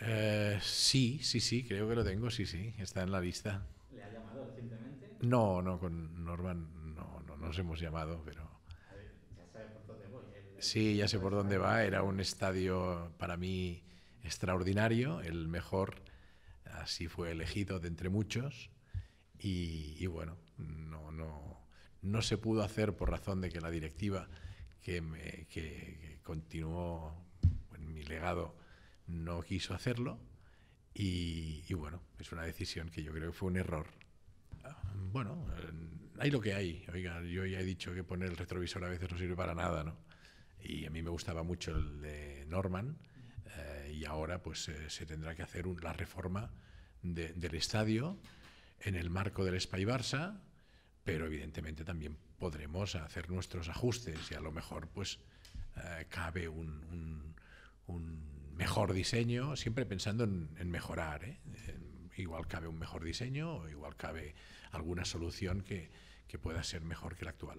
Eh, sí, sí, sí, creo que lo tengo, sí, sí, está en la lista. ¿Le ha llamado recientemente? No, no, con Norman no, no nos hemos llamado, pero... A ver, ya sabe por dónde voy. Sí, ya sé por dónde va, era un estadio para mí extraordinario, el mejor, así fue elegido de entre muchos, y, bueno, no, no, no se pudo hacer por razón de que la directiva que, que continuó en mi legado no quiso hacerlo y, bueno, es una decisión que yo creo que fue un error. Ah, bueno, eh, hay lo que hay. Oiga, yo ya he dicho que poner el retrovisor a veces no sirve para nada, ¿no? Y a mí me gustaba mucho el de Norman eh, y ahora pues eh, se tendrá que hacer la reforma del estadio en el marco del Spy Barça, pero evidentemente también podremos hacer nuestros ajustes y a lo mejor pues cabe un mejor diseño, siempre pensando en, mejorar. ¿eh? Igual cabe un mejor diseño o igual cabe alguna solución que pueda ser mejor que la actual.